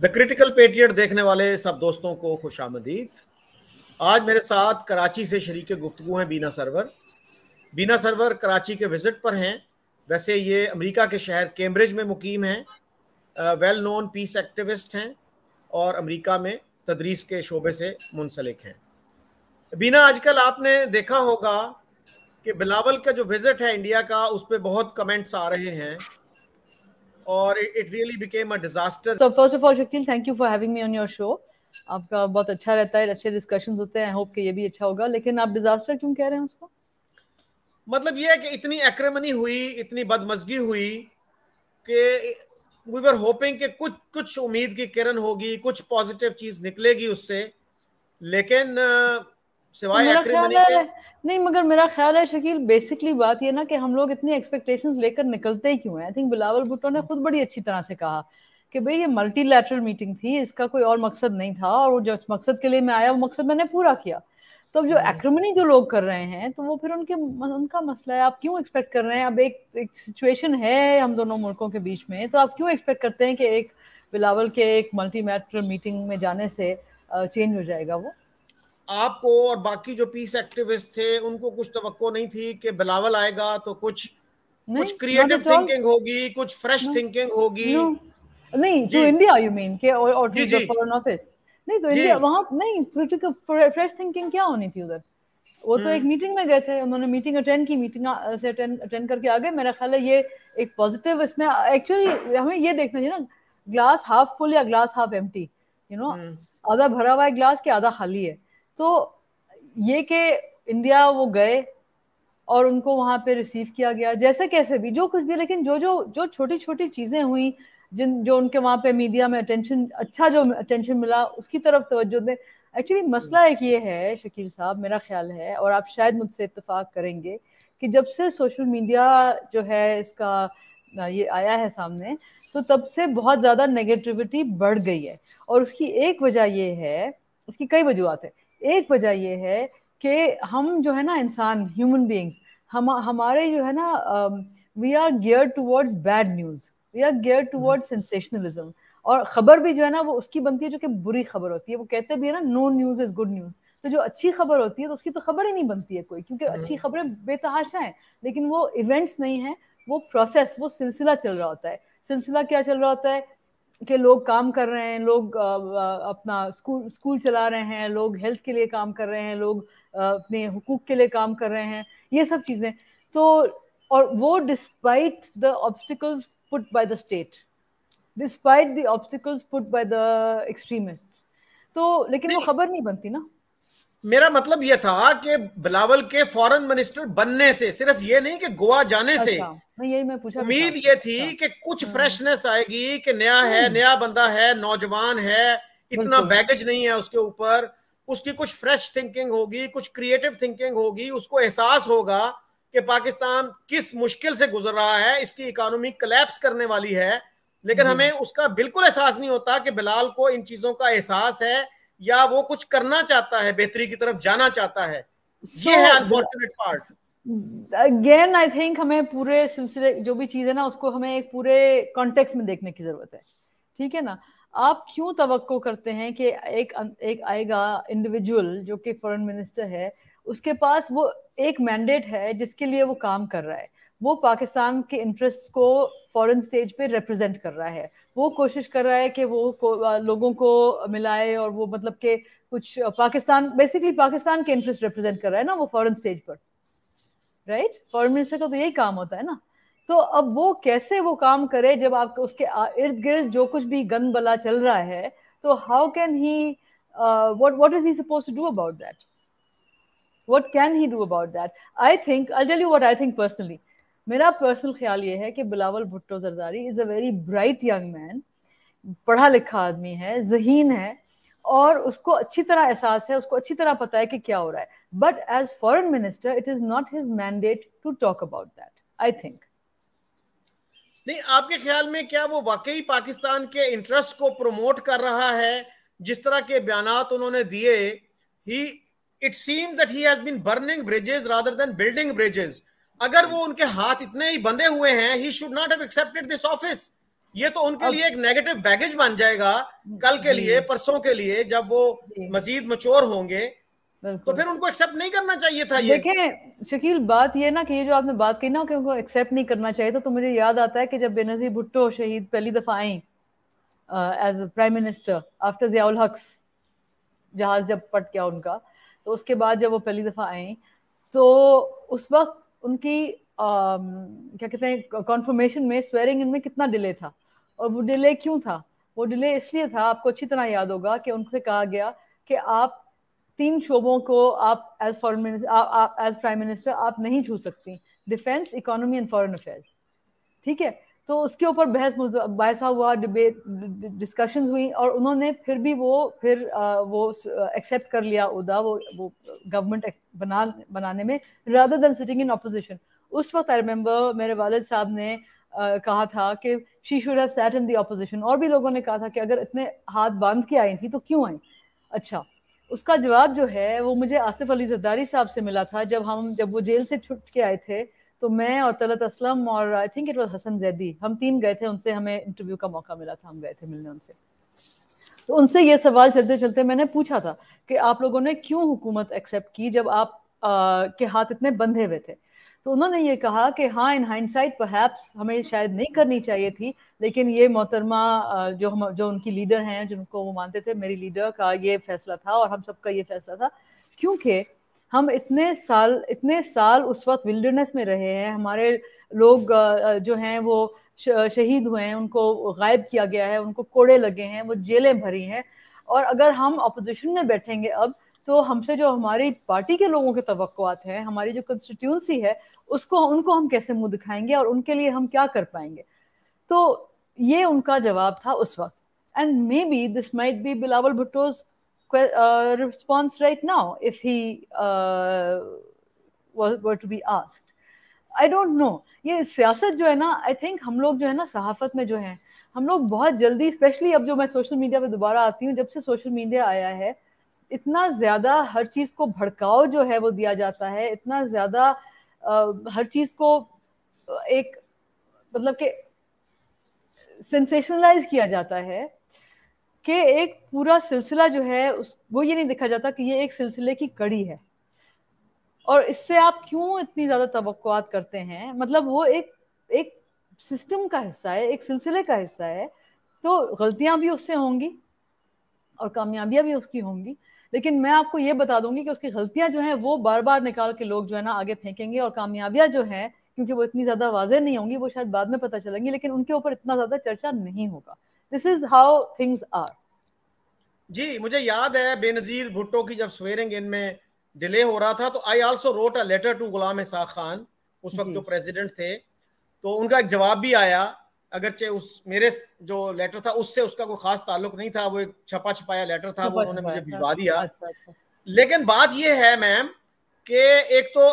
The critical पेटियड देखने वाले सब दोस्तों को खुश आमदीद आज मेरे साथ कराची से शरीक गुफ्तु हैं बीना सरवर बीना सरवर कराची के विज़िट पर हैं वैसे ये अमेरिका के शहर कैम्ब्रिज में मुकीम हैं वेल नोन पीस एक्टिविस्ट हैं और अमेरिका में तदरीस के शोबे से मुंसलिक हैं बीना आजकल आपने देखा होगा कि बिलावल का जो विज़िट है इंडिया का उस पर बहुत कमेंट्स आ रहे हैं और it really became a disaster. So first of all, Shakil, thank you for having me on your show. आपका बहुत अच्छा रहता है अच्छे डिस्कशंस होते हैं आई होप कि ये भी अच्छा होगा लेकिन आप डिजास्टर क्यों कह रहे हैं उसको मतलब ये है कि इतनी एक्रमनी हुई इतनी बदमजगी हुई कि वी वर होपिंग कि कुछ कुछ उम्मीद की किरण होगी कुछ पॉजिटिव चीज निकलेगी उससे लेकिन uh, नहीं मगर मेरा ख्याल है शकील बेसिकली बात ये ना कि हम लोग इतनी एक्सपेक्टेशंस लेकर निकलते ही क्यों हैं आई थिंक बिलावल भुट्टो ने खुद बड़ी अच्छी तरह से कहा कि भाई ये मल्टीलैटरल मीटिंग थी इसका कोई और मकसद नहीं था और वो इस मकसद के लिए मैं आया वो मकसद मैंने पूरा किया तो अब जो एक्रमनी हम्म। जो लोग कर रहे हैं तो वो फिर उनके उनका मसला है आप क्यों एक्सपेक्ट कर रहे हैं अब एक एक सिचुएशन है हम दोनों मुल्कों के बीच में तो आप क्यों एक्सपेक्ट करते हैं कि एक बिलावल के एक मल्टीलैटरल मीटिंग में जाने से चेंज हो जाएगा वो आपको और बाकी जो पीस एक्टिविस्ट थे उनको कुछ तो नहीं थी कि बिलावल आएगा तो कुछ कुछ क्रिएटिव थिंकिंग होगी कुछ फ्रेश थिंकिंग होगी नहीं जो इंडिया यू मीन के और और फॉरेन ऑफिस नहीं तो इंडिया वहां नहीं क्रिटिकल फ्रेश थिंकिंग क्या होनी थी उधर वो तो एक मीटिंग हम्म। में गए थे उन्होंने मीटिंग अटेंड की मीटिंग से अटेंड अटेंड करके आ गए मेरा ख्याल है ये एक पॉजिटिव इसमें एक्चुअली हमें ये देखना चाहिए ना ग्लास हाफ फुल या glass half empty you know आधा भरा हुआ है ग्लास के आधा खाली है तो ये कि इंडिया वो गए और उनको वहाँ पे रिसीव किया गया जैसे कैसे भी जो कुछ भी लेकिन जो जो जो छोटी छोटी चीज़ें हुई जिन जो उनके वहाँ पे मीडिया में अटेंशन अच्छा जो अटेंशन मिला उसकी तरफ तवज्जो दें एक्चुअली मसला एक ये है शकील साहब मेरा ख्याल है और आप शायद मुझसे इतफाक करेंगे कि जब से सोशल मीडिया जो है इसका ये आया है सामने तो तब से बहुत ज़्यादा नेगेटिविटी बढ़ गई है और उसकी एक वजह ये है उसकी कई वजूहत है एक वजह यह है कि हम जो है ना इंसान ह्यूमन बींग्स हम हमारे जो है ना we are gear towards bad news we are gear towards sensationalism और खबर भी जो है ना वो उसकी बनती है जो कि बुरी खबर होती है वो कहते भी है ना no news is good news तो जो अच्छी खबर होती है तो उसकी तो खबर ही नहीं बनती है कोई क्योंकि अच्छी खबरें बेतहाशा हैं लेकिन वो इवेंट्स नहीं है वो प्रोसेस वो सिलसिला चल रहा होता है सिलसिला क्या चल रहा होता है के लोग काम कर रहे हैं लोग अपना स्कूल स्कूल चला रहे हैं लोग हेल्थ के लिए काम कर रहे हैं लोग अपने हुकूक के लिए काम कर रहे हैं ये सब चीज़ें तो और वो despite the obstacles put by the state despite the obstacles put by the extremist तो लेकिन वो खबर नहीं बनती ना मेरा मतलब यह था कि बिलावल के फॉरेन मिनिस्टर बनने से सिर्फ ये नहीं कि गोवा जाने अच्छा, से यही मैं पूछा उम्मीद ये थी अच्छा। कि कुछ फ्रेशनेस हाँ। आएगी कि नया है हम्म। नया बंदा है नौजवान है इतना बैगेज नहीं है उसके ऊपर उसकी कुछ फ्रेश थिंकिंग होगी कुछ क्रिएटिव थिंकिंग होगी उसको एहसास होगा कि पाकिस्तान किस मुश्किल से गुजर रहा है इसकी इकोनॉमी कलेप्स करने वाली है लेकिन हमें उसका बिल्कुल एहसास नहीं होता कि बिलाल को इन चीजों का एहसास है या वो कुछ करना चाहता है बेहतरी की तरफ जाना चाहता है ये है unfortunate part again I think हमें पूरे सिलसिले जो भी चीज है ना उसको हमें एक पूरे कॉन्टेक्स्ट में देखने की जरूरत है ठीक है ना आप क्यों तवक्को करते हैं कि एक अं, एक आएगा इंडिविजुअल जो कि फॉरेन मिनिस्टर है उसके पास वो एक मैंडेट है जिसके लिए वो काम कर रहा है वो पाकिस्तान के इंटरेस्ट को फॉरेन स्टेज पे रिप्रेजेंट कर रहा है वो कोशिश कर रहा है कि वो को, लोगों को मिलाए और वो मतलब के कुछ पाकिस्तान बेसिकली पाकिस्तान के इंटरेस्ट रिप्रेजेंट कर रहा है ना वो फॉरेन स्टेज पर राइट फॉरेन मिनिस्टर का तो यही काम होता है ना तो अब वो कैसे वो काम करे जब आप उसके इर्द गिर्द जो कुछ भी गंद बला चल रहा है तो how can he what what is he suppose do about that what can he do about that I think think I tell you what i think मेरा पर्सनल ख्याल ये है कि Bilawal Bhutto Zardari is a very bright young man पढ़ा लिखा आदमी है जहीन है और उसको अच्छी तरह एहसास है उसको अच्छी तरह पता है कि क्या हो रहा है but as foreign minister it is not his mandate to talk about that I think नहीं आपके ख्याल में क्या वो वाकई पाकिस्तान के इंटरेस्ट को प्रमोट कर रहा है जिस तरह के बयान उन्होंने दिए he it seems that he has been burning bridges rather than building bridges अगर वो उनके हाथ इतने ही बंधे हुए हैं he should not have accepted this office ये तो उनके लिए एक नेगेटिव बैगेज बन जाएगा कल के लिए परसों के लिए जब वो मजीद मचोर होंगे तो फिर उनको एक्सेप्ट नहीं करना चाहिए था ये देखें शकील बात ये ना कि ये जो आपने बात की ना कि उनको एक्सेप्ट नहीं करना चाहिए था तो, तो मुझे याद आता है कि जब बेनजीर भुट्टो शहीद पहली दफा आई as prime minister after Ziaul Haq's जहाज जब पट गया उनका तो उसके बाद जब वो पहली दफा आई तो उस वक्त उनकी क्या कहते हैं कॉन्फर्मेशन में स्वेरिंग इनमें कितना डिले था और वो डिले क्यों था वो डिले इसलिए था आपको अच्छी तरह याद होगा कि उनसे कहा गया कि आप तीन शोबों को आप as foreign minister as prime minister आप नहीं छू सकती defence economy and foreign affairs ठीक है तो उसके ऊपर बहस बहसा हुआ डिबेट डिस्कशंस हुई और उन्होंने फिर भी वो फिर वो एक्सेप्ट कर लिया उदा वो वो गवर्नमेंट बना बनाने में rather than sitting in opposition उस वक्त आई रिमेम्बर मेरे वालद साहब ने कहा था कि she should have sat in the opposition और भी लोगों ने कहा था कि अगर इतने हाथ बांध के आई थी तो क्यों आई अच्छा उसका जवाब जो है वो मुझे आसिफ अली जरदारी साहब से मिला था जब हम जब वो जेल से छुट के आए थे तो मैं और तलत असलम और I think it was Hasan Zaidi हम तीन गए थे उनसे हमें इंटरव्यू का मौका मिला था हम गए थे मिलने उनसे तो उनसे ये सवाल चलते चलते मैंने पूछा था कि आप लोगों ने क्यों हुकूमत एक्सेप्ट की जब आप आ, के हाथ इतने बंधे हुए थे तो उन्होंने ये कहा कि हाँ इन हाइंडसाइट परहैप्स हमें शायद नहीं करनी चाहिए थी लेकिन ये मोहतरमा जो हम जो उनकी लीडर हैं जिनको वो मानते थे मेरी लीडर का ये फैसला था और हम सबका ये फैसला था क्योंकि हम इतने साल इतने साल उस वक्त विल्डरनेस में रहे हैं हमारे लोग जो हैं वो शहीद हुए हैं उनको गायब किया गया है उनको कोड़े लगे हैं वो जेलें भरी हैं और अगर हम अपोजिशन में बैठेंगे अब तो हमसे जो हमारी पार्टी के लोगों के तो हैं हमारी जो कंस्टिट्यूंसी है उसको उनको हम कैसे मुंह दिखाएंगे और उनके लिए हम क्या कर पाएंगे तो ये उनका जवाब था उस वक्त and maybe this might be Bilawal Bhutto's uh, response right now if he uh, was, were to be asked. I don't know ये सियासत जो है ना आई थिंक हम लोग जो है ना सहाफत में जो है हम लोग बहुत जल्दी स्पेशली अब जो मैं सोशल मीडिया पे दोबारा आती हूँ जब से सोशल मीडिया आया है इतना ज़्यादा हर चीज़ को भड़काव जो है वो दिया जाता है इतना ज़्यादा uh, हर चीज़ को uh, एक मतलब कि सेंसेशनलाइज किया जाता है कि एक पूरा सिलसिला जो है उस वो ये नहीं देखा जाता कि ये एक सिलसिले की कड़ी है और इससे आप क्यों इतनी ज़्यादा तवक्कुआत करते हैं मतलब वो एक एक सिस्टम का हिस्सा है एक सिलसिले का हिस्सा है तो गलतियां भी उससे होंगी और कामयाबियां भी उसकी होंगी लेकिन मैं आपको ये बता दूंगी कि उसकी गलतियां जो हैं वो बार बार निकाल के लोग जो है ना आगे फेंकेंगे और कामयाबियां जो है क्योंकि वो इतनी ज्यादा वाजह नहीं होंगी वो शायद बाद में पता चलेंगी लेकिन उनके ऊपर इतना ज्यादा चर्चा नहीं होगा this is how things are जी मुझे याद है बेनजीर भुट्टो की जब स्वेरिंग इन में डिले हो रहा था तो I also wrote a letter to Ghulam Ishaq Khan उस वक्त जो प्रेसिडेंट थे तो उनका एक जवाब भी आया अगरचे उस मेरे जो लेटर था उससे उसका कोई खास ताल्लुक नहीं था वो एक छपा छपाया लेटर था वो उन्होंने मुझे भिजवा दिया अच्छा, अच्छा। लेकिन बात ये है मैम कि एक तो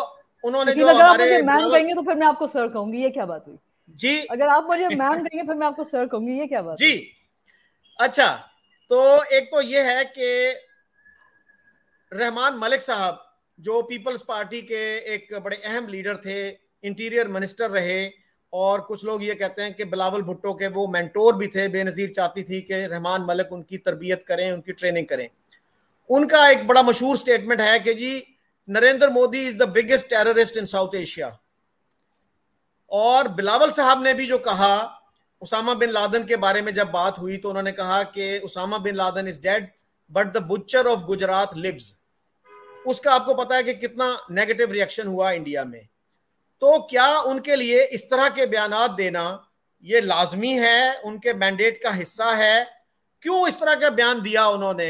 उन्होंने जो हमारे मैम कहेंगे तो फिर मैं आपको सर कहूंगी ये क्या बात हुई जी अगर आप मुझे मैम कहेंगे फिर मैं आपको सर कहूंगी ये क्या बात जी अच्छा तो एक तो ये है कि रहमान मलिक साहब जो पीपल्स पार्टी के एक बड़े अहम लीडर थे इंटीरियर मिनिस्टर रहे और कुछ लोग ये कहते हैं कि बिलावल भुट्टो के वो मेंटोर भी थे बेनज़ीर चाहती थी कि रहमान मलिक उनकी तरबियत करें उनकी ट्रेनिंग करें उनका एक बड़ा मशहूर स्टेटमेंट है कि जी Narendra Modi is the biggest terrorist in South Asia और बिलावल साहब ने भी जो कहा उसामा बिन लादन के बारे में जब बात हुई तो उन्होंने कहा कि Osama bin Laden is dead but the butcher of Gujarat lives उसका आपको पता है कि कितना नेगेटिव रिएक्शन हुआ इंडिया में तो क्या उनके लिए इस तरह के बयान देना ये लाजमी है उनके मैंडेट का हिस्सा है क्यों इस तरह का बयान दिया उन्होंने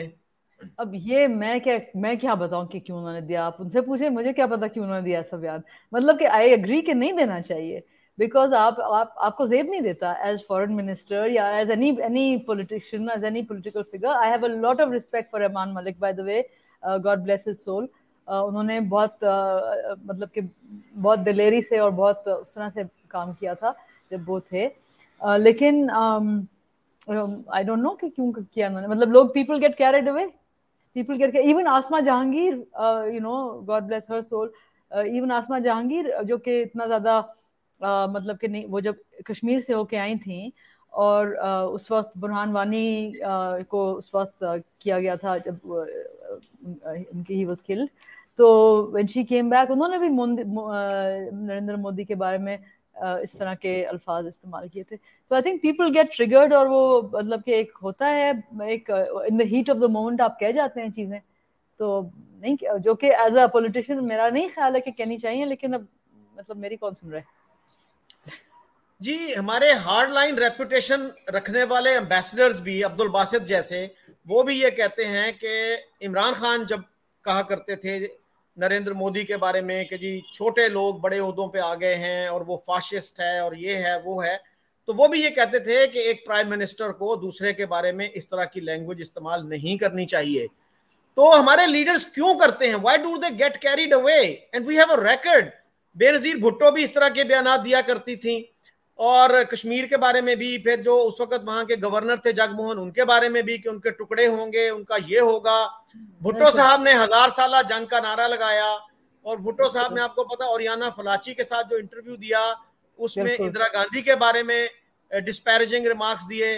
अब ये मैं क्या मैं क्या बताऊं कि क्यों उन्होंने दिया आप उनसे पूछे मुझे क्या पता क्यों उन्होंने दिया ऐसा बयान मतलब कि आई एग्री कि नहीं देना चाहिए बिकॉज आप आप आपको जेब नहीं देता एज फॉरेन मिनिस्टर या as any any politician as any political figure I have a lot of respect for Rehman Malik by the way God bless his soul उन्होंने बहुत मतलब कि बहुत दिलेरी से और बहुत उस तरह से काम किया था जब वो थे लेकिन आई डोंट नो कि क्यों किया उन्होंने मतलब लोग people get carried away people get even Asma Jahangir you know God bless her soul even Asma Jahangir जो कि इतना ज़्यादा uh, मतलब कि नहीं वो जब कश्मीर से होके आई थी और uh, उस वक्त बुरहान वानी uh, को उस वक्त किया गया था जब उनकी ही वॉज किल्ड तो व्हेन शी केम बैक उन्होंने भी नरेंद्र मोदी के बारे में इस तरह के अल्फाज इस्तेमाल किए थे तो I think people get triggered और वो मतलब कि एक होता है एक in the heat of the moment आप कह जाते हैं चीज़ें तो नहीं जो कि एज अ पॉलिटिशियन मेरा नहीं ख्याल है कि कहनी चाहिए लेकिन अब मतलब मेरी कौन सुन रहा है जी हमारे हार्ड लाइन रेपुटेशन रखने वाले एम्बेसडर्स भी अब्दुल बासित जैसे वो भी ये कहते हैं कि इमरान खान जब कहा करते थे नरेंद्र मोदी के बारे में कि जी छोटे लोग बड़े उहदों पे आ गए हैं और वो फाशिस्ट है और ये है वो है तो वो भी ये कहते थे कि एक प्राइम मिनिस्टर को दूसरे के बारे में इस तरह की लैंग्वेज इस्तेमाल नहीं करनी चाहिए तो हमारे लीडर्स क्यों करते हैं why do they get carried away and we have a record Benazir Bhutto भी इस तरह के बयान दिया करती थी और कश्मीर के बारे में भी फिर जो उस वक्त वहां के गवर्नर थे जगमोहन उनके बारे में भी कि उनके टुकड़े होंगे उनका ये होगा भुट्टो साहब ने हजार साल जंग का नारा लगाया और भुट्टो साहब ने आपको पता और फलाची के साथ जो इंटरव्यू दिया उसमें इंदिरा गांधी के बारे में डिस्पैरिजिंग रिमार्क्स दिए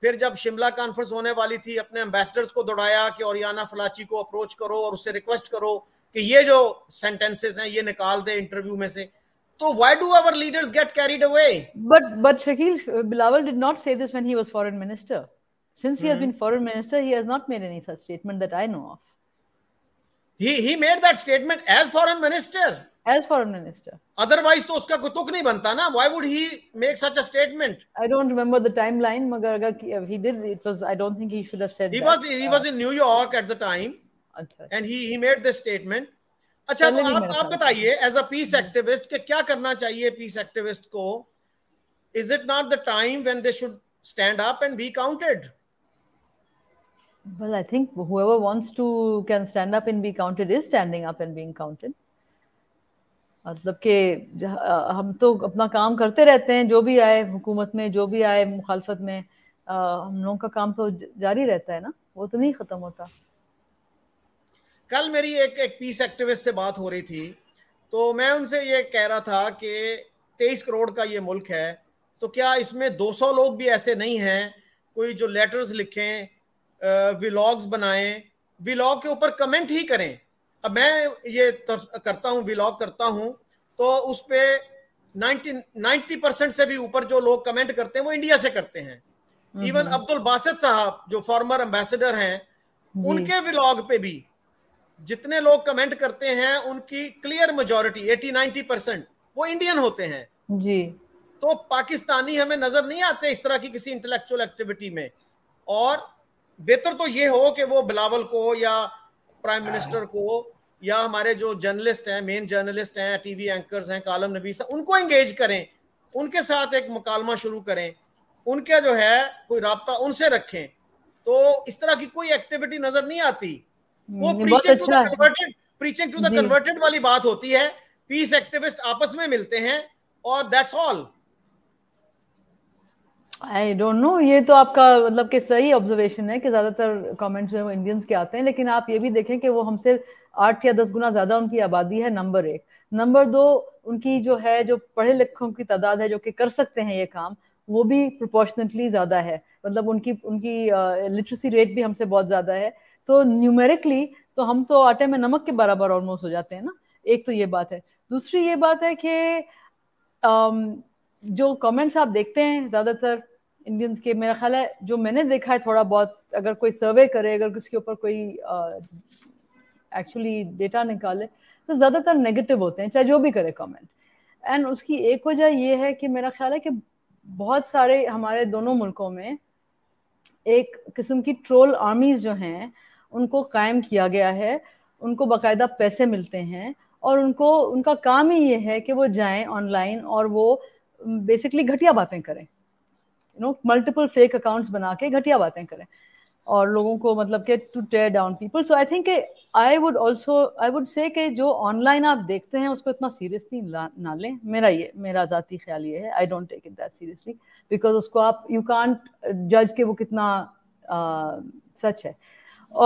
फिर जब शिमला कॉन्फ्रेंस होने वाली थी अपने एम्बेसडर्स को दौड़ाया कि औरियाना फलाची को अप्रोच करो और उससे रिक्वेस्ट करो कि ये जो सेंटेंसेस हैं ये निकाल दे इंटरव्यू में से तो why do our leaders get carried away but but Shakeel Bilawal did not say this when he was foreign minister Since he mm has hmm. been foreign minister, he has not made any such statement that I know of. He he made that statement as foreign minister. As foreign minister. Otherwise, तो उसका कुतुक नहीं बनता ना. Why would he make such a statement? I don't remember the timeline. मगर uh, he did, it was I don't think he should have said. He that. was he uh, was in New York at the time. अच्छा. And he he made this statement. अच्छा तो आप आप बताइए as a peace activist के क्या करना चाहिए peace activist को Is it not the time when they should stand up and be counted. Well, I think whoever wants to can stand up and be counted is standing up and being counted. मतलब कि हम तो अपना काम करते रहते हैं जो भी आए हुकूमत में जो भी आए मुखालफत में आ, हम लोगों का काम तो जारी रहता है ना वो तो नहीं ख़त्म होता कल मेरी एक एक पीस एक्टिविस्ट से बात हो रही थी तो मैं उनसे ये कह रहा था कि तेईस करोड़ का ये मुल्क है तो क्या इसमें 200 लोग भी ऐसे नहीं हैं कोई जो लेटर्स लिखें विलॉग्स बनाएं विलॉग के ऊपर कमेंट ही करें अब मैं ये करता हूँ विलॉग करता हूँ तो उस पर नाइन्टी परसेंट से भी ऊपर जो लोग कमेंट करते हैं वो इंडिया से करते हैं even hmm, hmm. Abdul Basit साहब जो फॉर्मर एम्बेसडर हैं उनके विलॉग पे भी जितने लोग कमेंट करते हैं उनकी clear majority eighty ninety percent वो इंडियन होते हैं जी तो पाकिस्तानी हमें नजर नहीं आते इस तरह की किसी इंटेलेक्चुअल एक्टिविटी में और बेहतर तो ये हो कि वो बिलावल को या प्राइम हाँ। मिनिस्टर को या हमारे जो जर्नलिस्ट हैं मेन जर्नलिस्ट हैं टीवी एंकर्स हैं कालम नबी साहब उनको एंगेज करें उनके साथ एक मुकालमा शुरू करें उनका जो है कोई रबता उनसे रखें तो इस तरह की कोई एक्टिविटी नजर नहीं आती वो preaching to the converted preaching to the converted वाली बात होती है पीस एक्टिविस्ट आपस में मिलते हैं और that's all I don't know ये तो आपका मतलब कि सही ऑब्जर्वेशन है कि ज्यादातर कमेंट्स जो है वो इंडियंस के आते हैं लेकिन आप ये भी देखें कि वो हमसे आठ या दस गुना ज्यादा उनकी आबादी है नंबर एक नंबर दो उनकी जो है जो पढ़े लिखों की तादाद है जो कि कर सकते हैं ये काम वो भी प्रोपोर्शनटली ज्यादा है मतलब उनकी उनकी लिटरेसी रेट भी हमसे बहुत ज्यादा है तो न्यूमेरिकली तो हम तो आटे में नमक के बराबर ऑलमोस्ट हो जाते हैं ना एक तो ये बात है दूसरी ये बात है कि जो कमेंट्स आप देखते हैं ज़्यादातर इंडियंस के मेरा ख्याल है जो मैंने देखा है थोड़ा बहुत अगर कोई सर्वे करे अगर किसके ऊपर कोई एक्चुअली डेटा निकाले तो ज़्यादातर नेगेटिव होते हैं चाहे जो भी करे कमेंट एंड उसकी एक वजह यह है कि मेरा ख्याल है कि बहुत सारे हमारे दोनों मुल्कों में एक किस्म की ट्रोल आर्मीज जो हैं उनको कायम किया गया है उनको बाकायदा पैसे मिलते हैं और उनको उनका काम ही ये है कि वो जाएं ऑनलाइन और वो बेसिकली घटिया बातें करें you know multiple fake accounts बना के घटिया बातें करें और लोगों को मतलब के to tear down people so I think I would also I would say कि जो ऑनलाइन आप देखते हैं उसको इतना सीरियसली ना लें मेरा ये मेरा ज़ाती ख्याल ये है I don't take it that seriously because उसको आप यू कॉन्ट जज के वो कितना सच है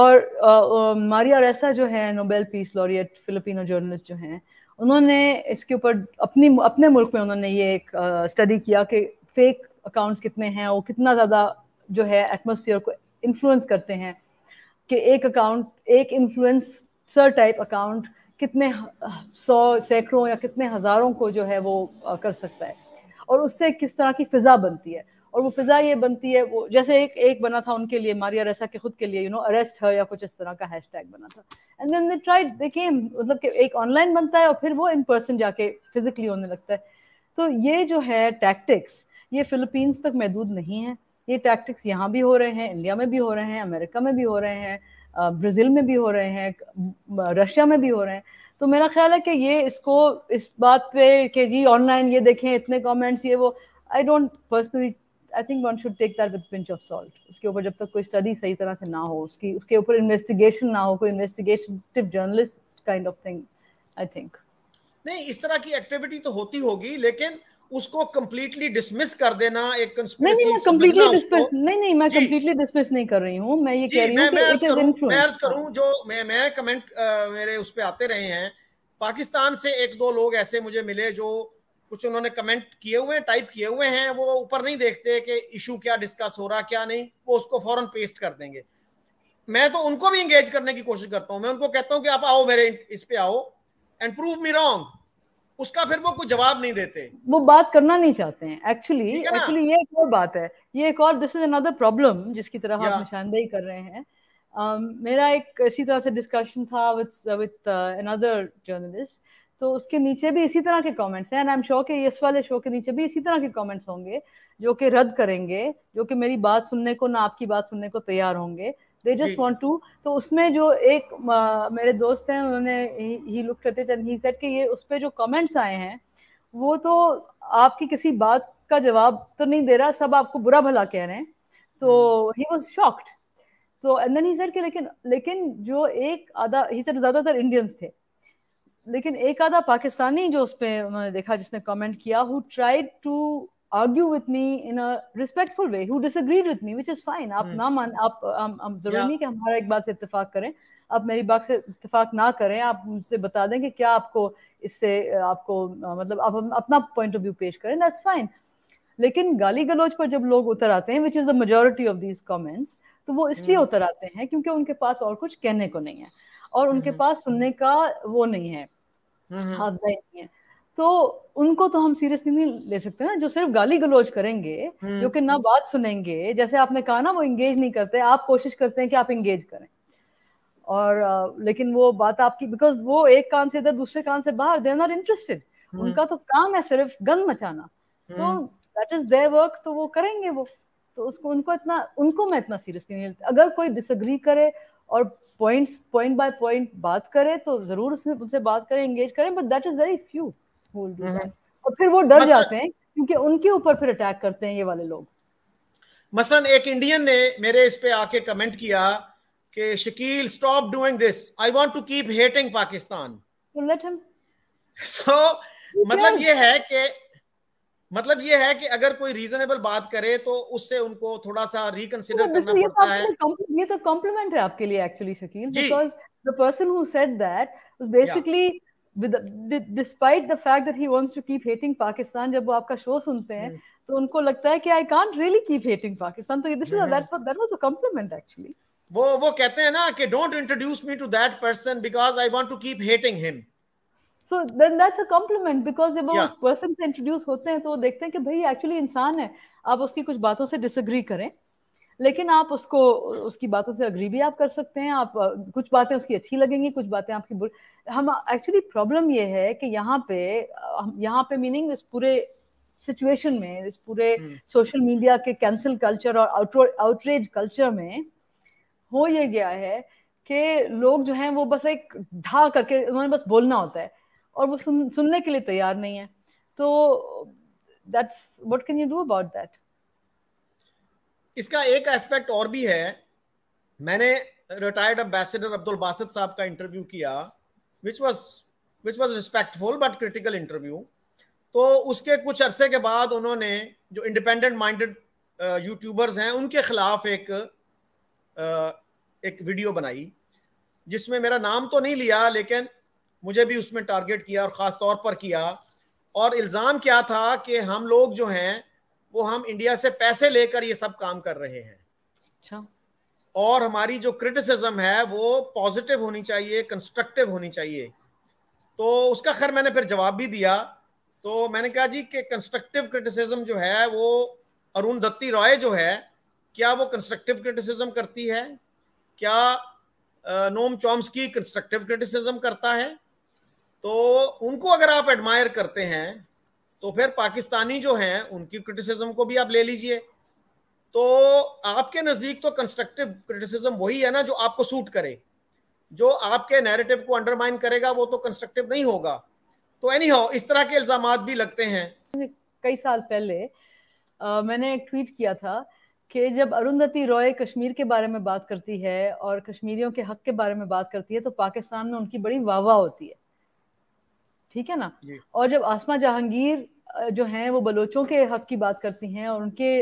और मारिया रेसा जो है Nobel peace laureate Filipino journalist जो हैं उन्होंने इसके ऊपर अपनी अपने मुल्क में उन्होंने ये एक स्टडी किया कि फेक अकाउंट्स कितने हैं वो कितना ज़्यादा जो है एटमोसफियर को इन्फ्लुएंस करते हैं कि एक अकाउंट एक इन्फ्लुएंसर टाइप अकाउंट कितने सौ सैकड़ों या कितने हज़ारों को जो है वो कर सकता है और उससे किस तरह की फ़िज़ा बनती है और वो फिजा ये बनती है वो जैसे एक एक बना था उनके लिए मारिया रेसा के खुद के लिए यू नो अरेस्ट है या कुछ इस तरह का हैशटैग बना था and then they tried they came मतलब कि एक ऑनलाइन बनता है और फिर वो इन पर्सन जाके फिजिकली होने लगता है तो ये जो है टैक्टिक्स ये फिलीपींस तक महदूद नहीं है ये टैक्टिक्स यहाँ भी हो रहे हैं इंडिया में भी हो रहे हैं अमेरिका में भी हो रहे हैं ब्राज़ील में भी हो रहे हैं रशिया में भी हो रहे हैं तो मेरा ख्याल है कि ये इसको इस बात पे कि जी ऑनलाइन ये देखें इतने कमेंट्स ये वो I don't personally I think one should take that with pinch of salt उसके ऊपर जब तक कोई स्टडी सही तरह से ना हो उसकी उसके ऊपर इन्वेस्टिगेशन ना हो कोई investigative journalist kind of thing I think नहीं इस तरह की एक्टिविटी तो होती होगी लेकिन उसको कंप्लीटली डिसमिस कर देना एक नहीं नहीं कंप्लीटली डिसमिस नहीं नहीं मैं कंप्लीटली डिसमिस नहीं कर रही हूं मैं ये कह रही हूं कि इट इज इन्फ्लुएंस मैं अर्ज करूं जो मैं मैं कमेंट मेरे उस पे आते रहे हैं पाकिस्तान से एक दो लोग ऐसे मुझे मिले जो कुछ उन्होंने कमेंट किए हुए हैं टाइप किए हुए हैं वो ऊपर नहीं देखते कि इशू क्या डिस्कस हो रहा क्या नहीं वो उसको फौरन पेस्ट कर देंगे मैं तो उनको भी इंगेज करने की कोशिश करता हूँ मैं उनको कहता हूँ कि आप आओ मेरे इस पे आओ एंड प्रूव मी रॉन्ग उसका फिर वो कुछ जवाब नहीं देते वो बात करना नहीं चाहते हैं एक्चुअली एक्चुअली ये एक और बात है ये एक और दिस इज अनदर प्रॉब्लम जिसकी तरह आप निशानदेही कर रहे हैं um, मेरा एक इसी तरह से डिस्कशन था विद विद अनदर जर्नलिस्ट तो उसके नीचे भी इसी तरह के कमेंट्स हैं एंड आई एम श्योर कि इस वाले शो के नीचे भी इसी तरह के कमेंट्स होंगे जो कि रद्द करेंगे जो कि मेरी बात सुनने को ना आपकी बात सुनने को तैयार होंगे दे जस्ट वांट टू तो उसमें जो एक uh, मेरे दोस्त हैं उन्होंने ही लुक करते ही सेट कि ये उस पर जो कमेंट्स आए हैं वो तो आपकी किसी बात का जवाब तो नहीं दे रहा सब आपको बुरा भला कह रहे हैं तो ही वॉज शॉक्ड तो एंड देन ही सेट कि लेकिन लेकिन जो एक आधा ही सेट ज्यादातर इंडियंस थे लेकिन एक आधा पाकिस्तानी जो उस पर उन्होंने देखा जिसने कमेंट किया who tried to argue with me in a respectful way who disagreed with me which is fine आप हम्म। ना मान आप हम जरूरी नहीं कि हमारा एक बात से इत्तेफाक करें आप मेरी बात से इत्तेफाक ना करें आप मुझसे बता दें कि क्या आपको इससे आपको मतलब आप अपना पॉइंट ऑफ व्यू पेश करें दैट्स फाइन लेकिन गाली गलौज पर जब लोग उतर आते हैं which is the majority of these comments तो वो इसलिए हम्म। उतर आते हैं क्योंकि उनके पास और कुछ कहने को नहीं है और उनके हम्म। पास सुनने का वो नहीं है हम्म, हम्म। हाफजा ही नहीं है तो उनको तो हम सीरियसली नहीं ले सकते ना जो सिर्फ गाली गलोच करेंगे हम्म। जो कि ना बात सुनेंगे जैसे आपने कहा ना वो इंगेज नहीं करते आप कोशिश करते हैं कि आप इंगेज करें और लेकिन वो बात आपकी बिकॉज वो एक कान से इधर दूसरे कान से बाहर दे नॉट इंटरेस्टेड उनका तो काम है सिर्फ गन मचाना तो दैट इज देयर वर्क तो वो करेंगे वो तो उसको उनको इतना उनको मैं इतना सीरियसली नहीं लेती अगर कोई डिसग्री करे और पॉइंट्स पॉइंट बाय पॉइंट बात करें तो जरूर उसने उनसे बात करें एंगेज करें but that is very few होल डू और फिर वो डर जाते हैं क्योंकि उनके ऊपर फिर अटैक करते हैं ये वाले लोग मसलन एक इंडियन ने मेरे इस पे आके कमेंट किया कि Shakeel stop doing this I want to keep hating Pakistan तो लेट हिम सो मतलब ये है कि मतलब ये है कि अगर कोई रीजनेबल बात करे तो उससे उनको थोड़ा सा रिकंसिडर तो करना पड़ता है ये तो कॉम्प्लीमेंट तो है आपके लिए actually Shakeel because the person who said that basically despite the fact that he wants to keep hating Pakistan जब वो आपका शो सुनते हैं hmm. तो उनको लगता है कि I can't really keep hating Pakistan तो this is that that was a compliment actually वो वो कहते हैं ना कि don't introduce me to that person because I want to keep hating him so then that's a compliment because जब उस person से इंट्रोड्यूस होते हैं तो वो देखते हैं कि भाई एक्चुअली इंसान है आप उसकी कुछ बातों से डिसग्री करें लेकिन आप उसको उसकी बातों से अग्री भी आप कर सकते हैं आप कुछ बातें उसकी अच्छी लगेंगी कुछ बातें आपकी बुर हम एक्चुअली प्रॉब्लम ये है कि यहाँ पे यहाँ पे मीनिंग इस पूरे सिचुएशन में इस पूरे सोशल hmm. मीडिया के कैंसिल कल्चर और आउटरेज कल्चर में हो ये गया है कि लोग जो हैं वो बस एक ढा करके उन्होंने बस बोलना होता है और वो सुन सुनने के लिए तैयार नहीं है तो that's what can you do about that इसका एक एस्पेक्ट और भी है मैंने रिटायर्ड एम्बेसडर अब्दुल बासित साहब का इंटरव्यू किया which was which was respectful but critical interview तो उसके कुछ अरसे के बाद उन्होंने जो इंडिपेंडेंट माइंडेड यूट्यूबर्स हैं उनके खिलाफ एक uh, एक वीडियो बनाई जिसमें मेरा नाम तो नहीं लिया लेकिन मुझे भी उसमें टारगेट किया और ख़ास तौर पर किया और इल्ज़ाम क्या था कि हम लोग जो हैं वो हम इंडिया से पैसे लेकर ये सब काम कर रहे हैं अच्छा और हमारी जो क्रिटिसिज्म है वो पॉजिटिव होनी चाहिए कंस्ट्रक्टिव होनी चाहिए तो उसका खैर मैंने फिर जवाब भी दिया तो मैंने कहा जी कि कंस्ट्रक्टिव क्रिटिसिज्म जो है वो अरुण दत्ती रॉय जो है क्या वो कंस्ट्रक्टिव क्रिटिसिज्म करती है क्या नोम चॉम्स्की कंस्ट्रक्टिव क्रिटिसिज्म करता है तो उनको अगर आप एडमायर करते हैं तो फिर पाकिस्तानी जो हैं उनकी क्रिटिसिज्म को भी आप ले लीजिए तो आपके नज़दीक तो कंस्ट्रक्टिव क्रिटिसिज्म वही है ना जो आपको सूट करे जो आपके नैरेटिव को अंडरमाइन करेगा वो तो कंस्ट्रक्टिव नहीं होगा तो एनी हाउ इस तरह के इल्ज़ाम भी लगते हैं कई साल पहले आ, मैंने एक ट्वीट किया था कि जब अरुंधति रॉय कश्मीर के बारे में बात करती है और कश्मीरियों के हक के बारे में बात करती है तो पाकिस्तान में उनकी बड़ी वाह होती है ठीक है ना और जब आसमा जहांगीर जो हैं वो बलोचों के हक की बात करती हैं और उनके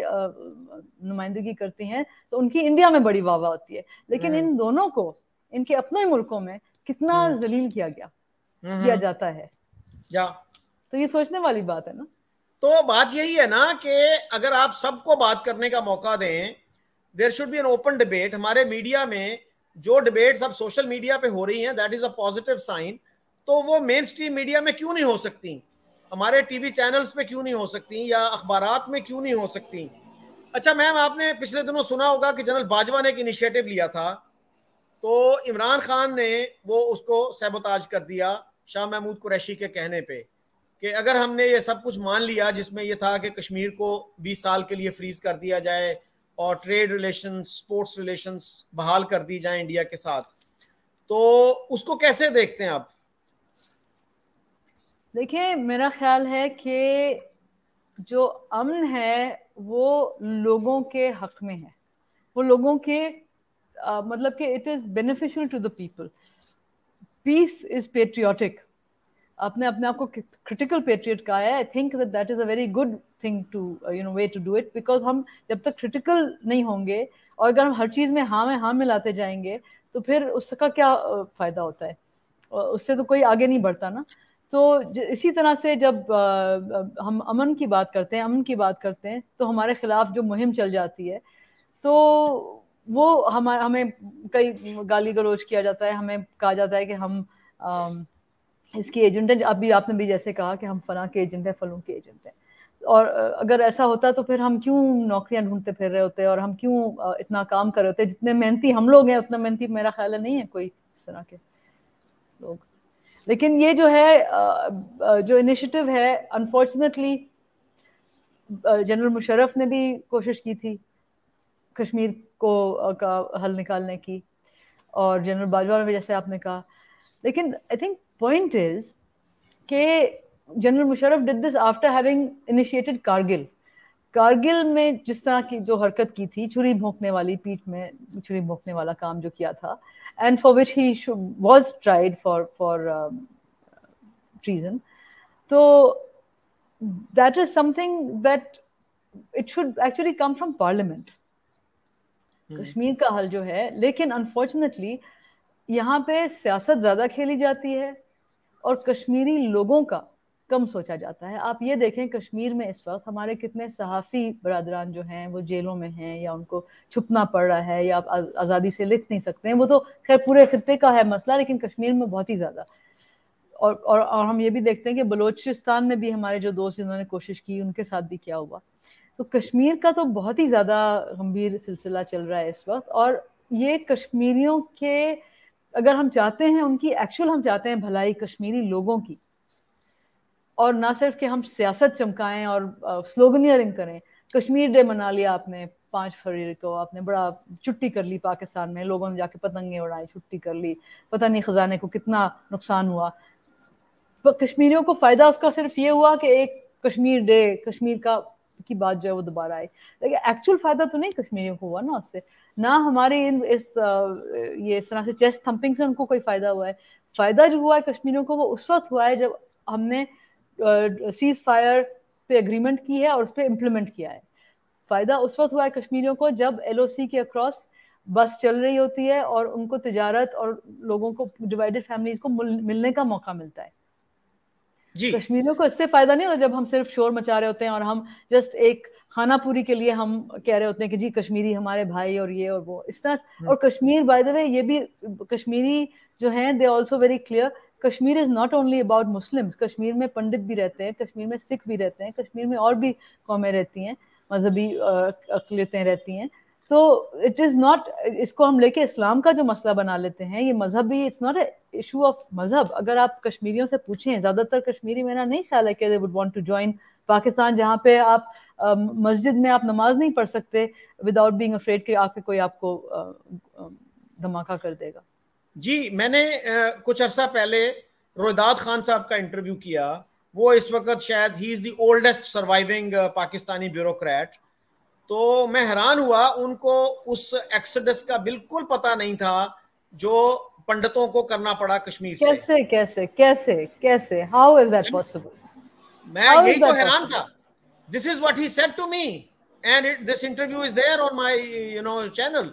नुमाइंदगी करती हैं तो उनकी इंडिया में बड़ी वाह होती है लेकिन इन हम्म। दोनों को इनके अपने मुल्कों में कितना हम्म। जलील किया गया हम्म। किया जाता है या तो ये सोचने वाली बात है ना तो बात यही है ना कि अगर आप सबको बात करने का मौका दें there should be an open debate हमारे मीडिया में जो डिबेट्स अब सोशल मीडिया पे हो रही हैं that is a positive sign तो वो मेन स्ट्रीम मीडिया में क्यों नहीं हो सकती हमारे टीवी चैनल्स पे क्यों नहीं हो सकती या अखबार में क्यों नहीं हो सकती अच्छा मैम आपने पिछले दिनों सुना होगा कि जनरल बाजवा ने एक इनिशिएटिव लिया था तो इमरान खान ने वो उसको सैबोताज कर दिया शाह महमूद कुरैशी के कहने पे कि अगर हमने ये सब कुछ मान लिया जिसमें यह था कि कश्मीर को 20 साल के लिए फ्रीज कर दिया जाए और ट्रेड रिलेशन स्पोर्ट्स रिलेशन बहाल कर दी जाए इंडिया के साथ तो उसको कैसे देखते हैं आप देखिए मेरा ख्याल है कि जो अमन है वो लोगों के हक में है वो लोगों के आ, मतलब कि it is beneficial to the people peace is patriotic अपने अपने आप को क्रिटिकल पेट्रियट कहा है I think that that is a very good thing to you know way to do it because हम जब तक क्रिटिकल नहीं होंगे और अगर हम हर चीज़ में हाँ में हाँ मिलाते जाएंगे तो फिर उसका क्या फ़ायदा होता है उससे तो कोई आगे नहीं बढ़ता ना तो इसी तरह से जब हम अमन की बात करते हैं अमन की बात करते हैं तो हमारे खिलाफ जो मुहिम चल जाती है तो वो हम हमें कई गाली गलोच किया जाता है हमें कहा जाता है कि हम आ, इसकी एजेंट हैं अभी आपने भी जैसे कहा कि हम फला के एजेंट हैं फलों के एजेंट हैं और अगर ऐसा होता तो फिर हम क्यों नौकरियां ढूंढते फिर रहे होते और हम क्यों इतना काम कर रहे होते जितने मेहनती हम लोग हैं उतना मेहनती मेरा ख्याल है नहीं है कोई इस तरह के लोग लेकिन ये जो है जो इनिशिएटिव है अनफॉर्चुनेटली जनरल मुशर्रफ ने भी कोशिश की थी कश्मीर को का हल निकालने की और जनरल बाजवा भी जैसे आपने कहा लेकिन आई थिंक पॉइंट इज के general Musharraf did this after having initiated Kargil Kargil में जिस तरह की जो हरकत की थी छुरी भोंकने वाली पीठ में छुरी भोंकने वाला काम जो किया था and for which he should, was tried for for um, treason. So that is something that it should actually come from parliament. Hmm. Kashmir का हल जो है लेकिन अनफॉर्चुनेटली यहाँ पे सियासत ज़्यादा खेली जाती है और कश्मीरी लोगों का कम सोचा जाता है आप ये देखें कश्मीर में इस वक्त हमारे कितने सहाफ़ी बरदरान जो हैं वो जेलों में हैं या उनको छुपना पड़ रहा है या आप आज़ादी से लिख नहीं सकते हैं वो तो खैर पूरे खत्े का है मसला लेकिन कश्मीर में बहुत ही ज़्यादा और, और और हम ये भी देखते हैं कि बलोचिस्तान में भी हमारे जो दोस्त जिन्होंने कोशिश की उनके साथ भी क्या हुआ तो कश्मीर का तो बहुत ही ज़्यादा गंभीर सिलसिला चल रहा है इस वक्त और ये कश्मीरियों के अगर हम चाहते हैं उनकी एक्चुअल हम चाहते हैं भलाई कश्मीरी लोगों की और ना सिर्फ कि हम सियासत चमकाएं और स्लोगनियरिंग करें कश्मीर डे मना लिया आपने पाँच फरवरी को आपने बड़ा छुट्टी कर ली पाकिस्तान में लोगों ने जाके पतंगे उड़ाई छुट्टी कर ली पता नहीं खजाने को कितना नुकसान हुआ कश्मीरियों को फ़ायदा उसका सिर्फ ये हुआ कि एक कश्मीर डे कश्मीर का की बात जो है वो दोबारा आई लेकिन एक्चुअल फ़ायदा तो नहीं कश्मीरियों को हुआ ना उससे ना हमारे इन इस ये इस तरह से चेस्ट थम्पिंग से उनको कोई फ़ायदा हुआ है फ़ायदा जो हुआ है कश्मीरियों को वो उस वक्त हुआ है जब हमने सीज फायर पे एग्रीमेंट की है और उस पर इम्प्लीमेंट किया है फ़ायदा उस वक्त हुआ है कश्मीरियों को जब एल के अक्रॉस बस चल रही होती है और उनको तजारत और लोगों को डिवाइडेड फैमिलीज को मिलने का मौका मिलता है कश्मीरियों को इससे फायदा नहीं होता जब हम सिर्फ शोर मचा रहे होते हैं और हम जस्ट एक खाना पूरी के लिए हम कह रहे होते हैं कि जी कश्मीरी हमारे भाई और ये और वो इस तरह हम्म। और कश्मीर बाय द वे ये भी कश्मीरी जो हैं they also very clear Kashmir is not only about Muslims Kashmir में पंडित भी रहते हैं कश्मीर में सिख भी रहते हैं कश्मीर में और भी कौमें रहती हैं मजहबी अकलीतें रहती हैं तो इट इज़ नॉट इसको हम लेके इस्लाम का जो मसला बना लेते हैं ये मजहब भी इट्स नॉट इशू ऑफ मजहब अगर आप कश्मीरियों से पूछें ज़्यादातर कश्मीरी मेरा नहीं ख्याल है कि they would want to join Pakistan जहाँ पे आप मस्जिद में आप नमाज नहीं पढ़ सकते विदाउट बीइंग अफ्रेड कि आके कोई आपको धमाका कर देगा जी मैंने कुछ अर्सा पहले रोदाद खान साहब का इंटरव्यू किया वो इस वक्त शायद ही is the oldest surviving Pakistani bureaucrat तो मैं हैरान हुआ उनको उस एक्सडस का बिल्कुल पता नहीं था जो पंडितों को करना पड़ा कश्मीर कैसे, से कैसे कैसे कैसे हाउ इज दैट पॉसिबल मैं How यही तो हैरान था this is what he said to me and this interview is there on my you know channel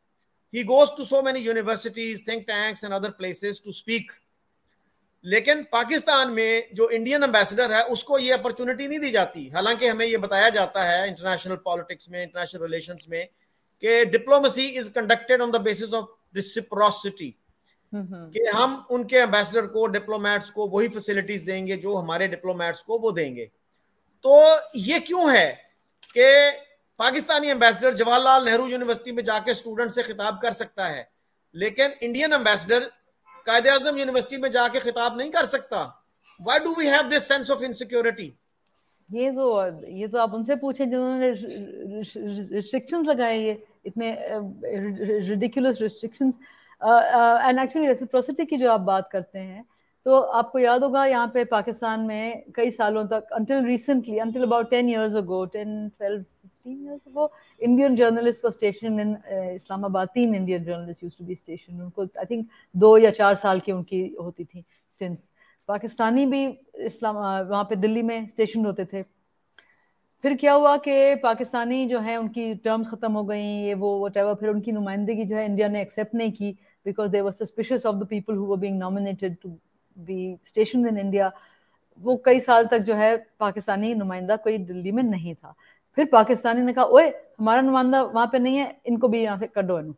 he goes to so many universities think tanks and other places to speak लेकिन पाकिस्तान में जो Indian ambassador है उसको ये opportunity नहीं दी जाती हालांकि हमें ये बताया जाता है इंटरनेशनल पॉलिटिक्स में इंटरनेशनल रिलेशन में कि diplomacy is conducted on the basis of reciprocity कि हम उनके एम्बेसडर को डिप्लोमैट्स को वही फैसिलिटीज देंगे जो हमारे डिप्लोमैट्स को वो देंगे तो ये क्यों है कि पाकिस्तानी एम्बेसडर जवाहरलाल नेहरू यूनिवर्सिटी में जाके स्टूडेंट से खिताब कर सकता है लेकिन इंडियन एम्बेसडर कायदे आजम यूनिवर्सिटी में जाके खिताब नहीं कर सकता why do we have this sense of insecurity ये जो ये तो आप उनसे पूछें जिन्होंने रिस्ट्रिक्शंस लगाए ये इतने ridiculous restrictions and actually reciprocity की जो आप बात करते हैं तो आपको याद होगा यहाँ पे पाकिस्तान में कई सालों तक until recently until about ten years ago ten twelve 15 years ago, Indian journalists were stationed in uh, Islamabad. Teen Indian journalists used to be stationed. Unko, I think दो या चार साल की hoti thi since. स्टिंट्स पाकिस्तानी भी इस्लाम uh, वहाँ पे दिल्ली में station होते थे फिर क्या हुआ कि पाकिस्तानी जो है उनकी टर्म्स ख़त्म हो गई ये वो वट फिर उनकी नुमाइंदगी जो है इंडिया ने एक्सेप्ट नहीं की because they were suspicious of the people who being nominated to be station in India वो कई साल तक जो है पाकिस्तानी नुमाइंदा कोई दिल्ली में नहीं था फिर पाकिस्तानी ने कहा ओए हमारा नुमाइंदा वहां पे नहीं है इनको भी यहाँ से कर दो इन्हों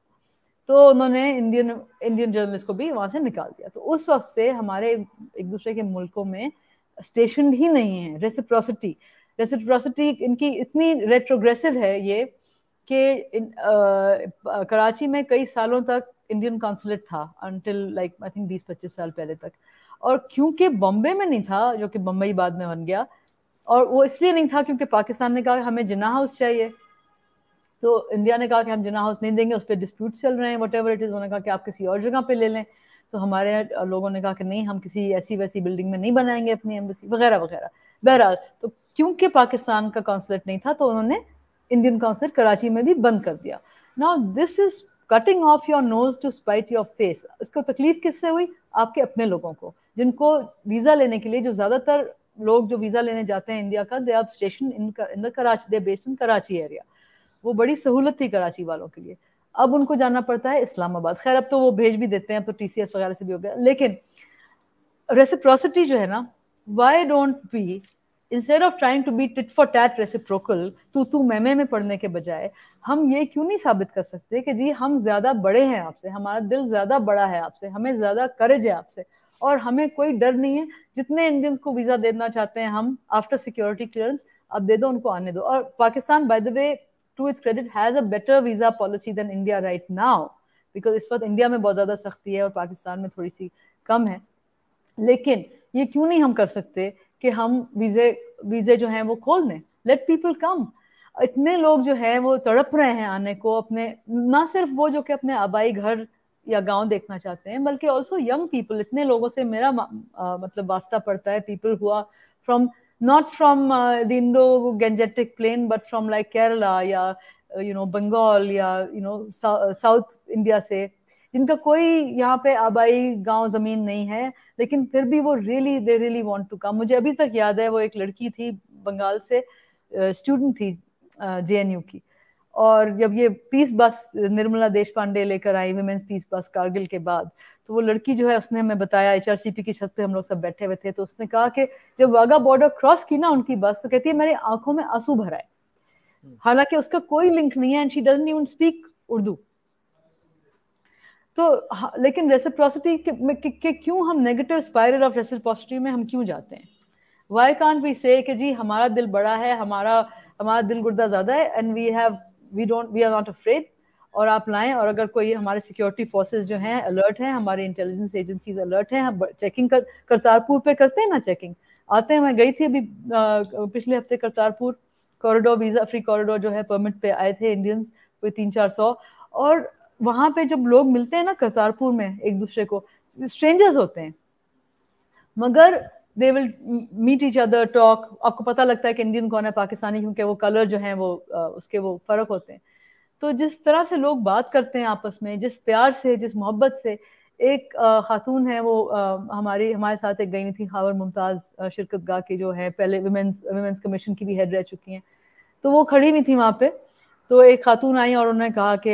तो उन्होंने इंडियन इंडियन जर्नलिस्ट को भी वहां से निकाल दिया तो उस वक्त से हमारे एक दूसरे के मुल्कों में स्टेशन ही नहीं है रेसिप्रोसिटी रेसिप्रोसिटी इनकी इतनी रेट्रोग्रेसिव है ये कि कराची में कई सालों तक इंडियन कॉन्सुलेट था अनटिल लाइक आई थिंक बीस पच्चीस साल पहले तक और क्योंकि बॉम्बे में नहीं था जो कि बम्बई बाद में बन गया और वो इसलिए नहीं था क्योंकि पाकिस्तान ने कहा हमें जिना हाउस चाहिए तो इंडिया ने कहा कि हम जिना हाउस नहीं देंगे उस पर डिस्प्यूट चल रहे हैं वट एवर इट इज़ उन्होंने कहा कि आप किसी और जगह पर ले लें तो हमारे लोगों ने कहा कि नहीं हम किसी ऐसी वैसी बिल्डिंग में नहीं बनाएंगे अपनी एम्बेसी वगैरह वगैरह बहरहाल तो क्योंकि पाकिस्तान का कौंसलेट नहीं था तो उन्होंने इंडियन कौंसलेट कराची में भी बंद कर दिया now this is cutting off your nose to spite your face इसको तकलीफ किससे हुई आपके अपने लोगों को जिनको वीज़ा लेने के लिए जो ज़्यादातर लोग जो वीज़ा लेने जाते हैं इंडिया का they are station in Karachi they based in Karachi area वो बड़ी सहूलत थी कराची वालों के लिए अब उनको जाना पड़ता है इस्लामाबाद खैर अब तो वो भेज भी देते हैं तो टी वगैरह से भी हो गया लेकिन रेसिप्रोसिटी जो है ना why don't be instead of trying to be tit for tat reciprocal तू तू मैमे में पढ़ने के बजाय हम ये क्यों नहीं साबित कर सकते कि जी हम ज़्यादा बड़े हैं आपसे हमारा दिल ज़्यादा बड़ा है आपसे हमें ज़्यादा करेज है आपसे और हमें कोई डर नहीं है जितने इंडियंस को वीजा देना चाहते हैं हम आफ्टर सिक्योरिटी क्लियरेंस अब दे दो उनको आने दो और Pakistan by the way to its credit has a better visa policy than India right now because इस वक्त इंडिया में बहुत ज्यादा सख्ती है और पाकिस्तान में थोड़ी सी कम है लेकिन ये क्यों नहीं हम कर सकते कि हम वीजे वीजे जो हैं वो खोल दें लेट पीपल कम इतने लोग जो है वो तड़प रहे हैं आने को अपने ना सिर्फ वो जो कि अपने आबाई घर या गांव देखना चाहते हैं बल्कि ऑल्सो यंग पीपल इतने लोगों से मेरा आ, मतलब वास्ता पड़ता है पीपल हुआ from not from the Indo Gangetic plain but from like Kerala या यू नो बंगाल या यू नो साउथ इंडिया से जिनका कोई यहाँ पे आबाई गांव जमीन नहीं है लेकिन फिर भी वो really they really want to come मुझे अभी तक याद है वो एक लड़की थी बंगाल से स्टूडेंट uh, थी जे uh, की और जब ये पीस बस निर्मला देश पांडे लेकर आई वुमेन्स पीस बस कारगिल के बाद तो वो लड़की जो है उसने हमें बताया एच की छत पे हम लोग सब बैठे हुए थे तो उसने कहा कि जब वागा बॉर्डर क्रॉस की ना उनकी बस तो कहती है मेरी आंखों में आंसू भरा है हम्म। हालांकि उसका कोई लिंक नहीं है and she doesn't even speak Urdu तो लेकिन रेसिप्रोसिटी के, के क्यों हम नेगेटिव स्पायरल ऑफ रेसिप्रोसिटी में हम क्यों जाते हैं वाई कान वी से जी हमारा दिल बड़ा है हमारा हमारा दिल गुर्दा ज्यादा है and we have we don't we are not afraid और आप लाएं और अगर कोई हमारे सिक्योरिटी फोर्सेस जो हैं अलर्ट हैं हमारे इंटेलिजेंस एजेंसीज अलर्ट हैं हम चेकिंग कर करतारपुर पे करते हैं ना चेकिंग आते हैं मैं गई थी अभी आ, पिछले हफ्ते Kartarpur corridor visa free corridor जो है परमिट पे आए थे इंडियंस कोई तीन चार सौ और वहाँ पे जब लोग मिलते हैं ना करतारपुर में एक दूसरे को स्ट्रेंजर्स होते हैं मगर they will meet each other talk आपको पता लगता है कि इंडियन कौन है पाकिस्तानी क्योंकि वो कलर जो है वो उसके वो फ़र्क होते हैं तो जिस तरह से लोग बात करते हैं आपस में जिस प्यार से जिस मोहब्बत से एक खातून है वो हमारी हमारे साथ एक गई थी हावर मुमताज़ शिरकत गाह की जो है पहले वुमेंस वुमेंस कमीशन की भी हेड रह चुकी हैं तो वो खड़ी हुई थी वहाँ पे तो एक खातून आई और उन्होंने कहा कि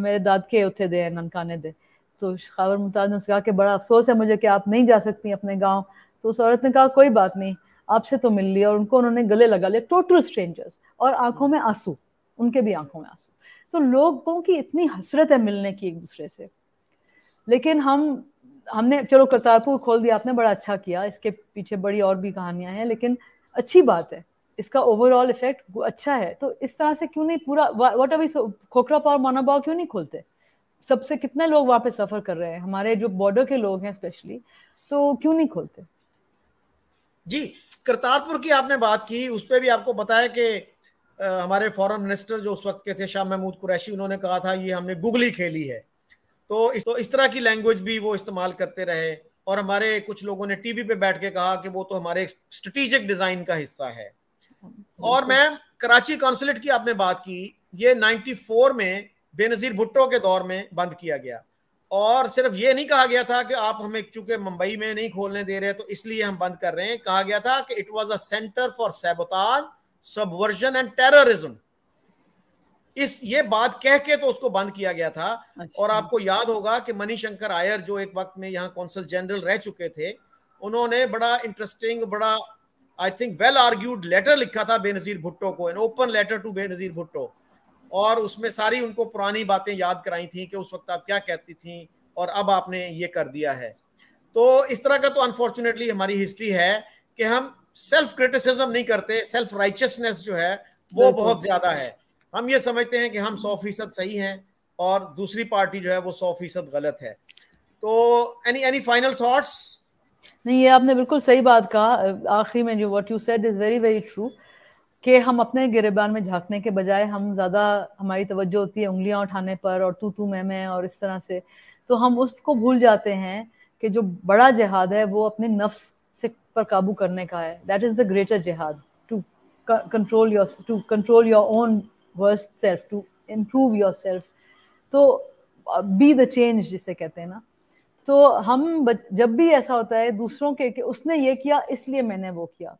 मेरे दाद के उथे दे ननकाने दे तो खावर मुमताज़ ने उसका कि बड़ा अफसोस है मुझे कि आप नहीं जा सकती अपने गाँव तो उस औरत ने कहा कोई बात नहीं आपसे तो मिल लिया और उनको उन्होंने गले लगा लिया टोटल स्ट्रेंजर्स और आंखों में आंसू उनके भी आंखों में आंसू तो लोगों की इतनी हसरत है मिलने की एक दूसरे से लेकिन हम हमने चलो करतारपुर खोल दिया आपने बड़ा अच्छा किया इसके पीछे बड़ी और भी कहानियां हैं लेकिन अच्छी बात है इसका ओवरऑल इफेक्ट अच्छा है तो इस तरह से क्यों नहीं पूरा वट अभी खोखरा पाव माना पाव क्यों नहीं खोलते सबसे कितने लोग वहाँ पे सफ़र कर रहे हैं हमारे जो बॉर्डर के लोग हैं स्पेशली तो क्यों नहीं खोलते जी करतारपुर की आपने बात की उस पर भी आपको पता है कि हमारे फॉरेन मिनिस्टर जो उस वक्त के थे शाह महमूद कुरैशी उन्होंने कहा था ये हमने गुगली खेली है तो इस तो इस तरह की लैंग्वेज भी वो इस्तेमाल करते रहे और हमारे कुछ लोगों ने टीवी पे बैठ के कहा कि वो तो हमारे स्ट्रेटेजिक डिजाइन का हिस्सा है और मैम कराची कॉन्सुलेट की आपने बात की ये 94 में बेनजीर भुट्टो के दौर में बंद किया गया और सिर्फ ये नहीं कहा गया था कि आप हमें चूंकि मुंबई में नहीं खोलने दे रहे तो इसलिए हम बंद कर रहे हैं कहा गया था कि it was a centre for sabotage subversion and terrorism इस ये बात कह के तो उसको बंद किया गया था अच्छा। और आपको याद होगा कि मनी शंकर आयर जो एक वक्त में यहाँ कौंसल जनरल रह चुके थे उन्होंने बड़ा इंटरेस्टिंग बड़ा I think well argued letter लिखा था बेनजीर भुट्टो को an open letter to Benazir Bhutto और उसमें सारी उनको पुरानी बातें याद कराई थी कि उस वक्त आप क्या कहती थी और अब आपने ये कर दिया है तो इस तरह का तो अनफॉर्चुनेटली हमारी हिस्ट्री है कि हम सेल्फ क्रिटिसिज्म नहीं करते सेल्फ राइचियसनेस जो है वो बहुत ज्यादा है हम ये समझते हैं कि हम सौ फीसद सही हैं और दूसरी पार्टी जो है वो सौ फीसद गलत है तो एनी एनी फाइनल थॉट्स नहीं ये आपने बिल्कुल सही बात कहा आखिरी में जो what you said is very very true कि हम अपने गिरेबान में झांकने के बजाय हम ज़्यादा हमारी तवज्जो होती है उंगलियां उठाने पर और तू तू मैं मैं और इस तरह से तो हम उसको भूल जाते हैं कि जो बड़ा जिहाद है वो अपने नफ्स से पर काबू करने का है that is the greater jihad to control your to control your own worst self to improve yourself तो बी द चेंज जिसे कहते हैं ना तो हम जब भी ऐसा होता है दूसरों के कि उसने ये किया इसलिए मैंने वो किया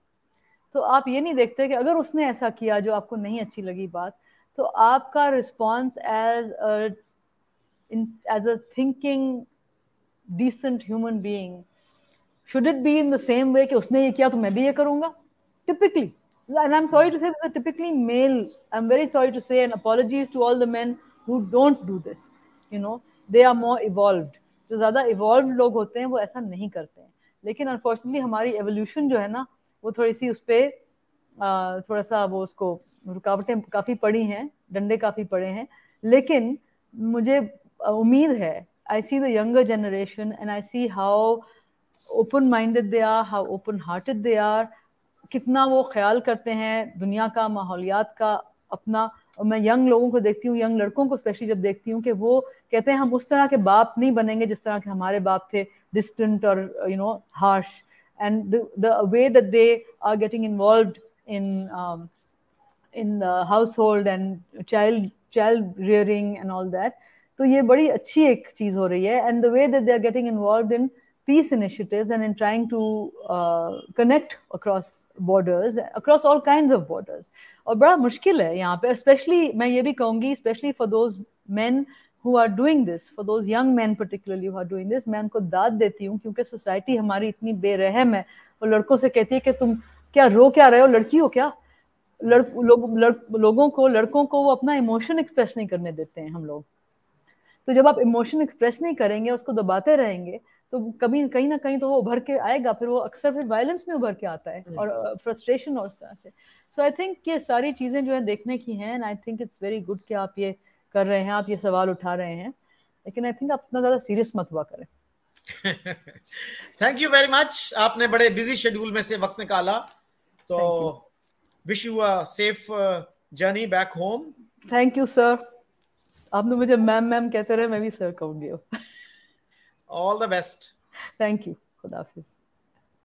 तो आप ये नहीं देखते कि अगर उसने ऐसा किया जो आपको नहीं अच्छी लगी बात तो आपका response as as a thinking decent human being should it be in the same way कि उसने ये किया तो मैं भी ये करूँगा typically and i'm sorry to say this is typically male i'm very sorry to say and apologies to all the men who don't do this you know they are more evolved जो ज़्यादा evolve लोग होते हैं वो ऐसा नहीं करते हैं लेकिन अनफॉर्चुनेटली हमारी एवोल्यूशन जो है ना वो थोड़ी सी उस पर थोड़ा सा वो उसको रुकावटें काफ़ी पड़ी हैं डंडे काफ़ी पड़े हैं लेकिन मुझे उम्मीद है I see the younger generation and I see how open minded they are how open hearted they are कितना वो ख्याल करते हैं दुनिया का माहौलियात का अपना और मैं यंग लोगों को देखती हूँ यंग लड़कों को स्पेशली जब देखती हूँ कि वो कहते हैं हम उस तरह के बाप नहीं बनेंगे जिस तरह के हमारे बाप थे डिस्टेंट और you know harsh and the, the way that they are getting involved in um, in the household and child child rearing and all that. So this is a very good thing that's happening. And the way that they are getting involved in peace initiatives and in trying to uh, connect across borders, across all kinds of borders. And it's very difficult here. Especially, I will say especially for those men who are doing this for those young man particularly who are doing this मैं उनको दाद देती हूँ क्योंकि society हमारी इतनी बेरहम है वो लड़कों से कहती है कि तुम क्या रो क्या रहे हो लड़की हो क्या लड़, लोग लड़, लोगों को लड़कों को वो अपना इमोशन एक्सप्रेस नहीं करने देते हैं हम लोग तो जब आप इमोशन एक्सप्रेस नहीं करेंगे उसको दबाते रहेंगे तो कभी कहीं ना कहीं तो वो उभर के आएगा फिर वो अक्सर फिर वायलेंस में उभर के आता है और फ्रस्ट्रेशन uh, और उस तरह से सो आई थिंक ये सारी चीज़ें जो है देखने की हैं and I think it's very good कि आप ये कर रहे हैं आप ये सवाल उठा रहे हैं लेकिन आई थिंक आप इतना ज्यादा सीरियस मत हुआ करें थैंक यू वेरी मच आपने बड़े बिजी शेड्यूल में से वक्त निकाला तो wish you safe journey back home thank you sir आपने मुझे मैम मैम कहते रहे मैं भी सर कहूंगी all the best thank you खुदा हाफिज़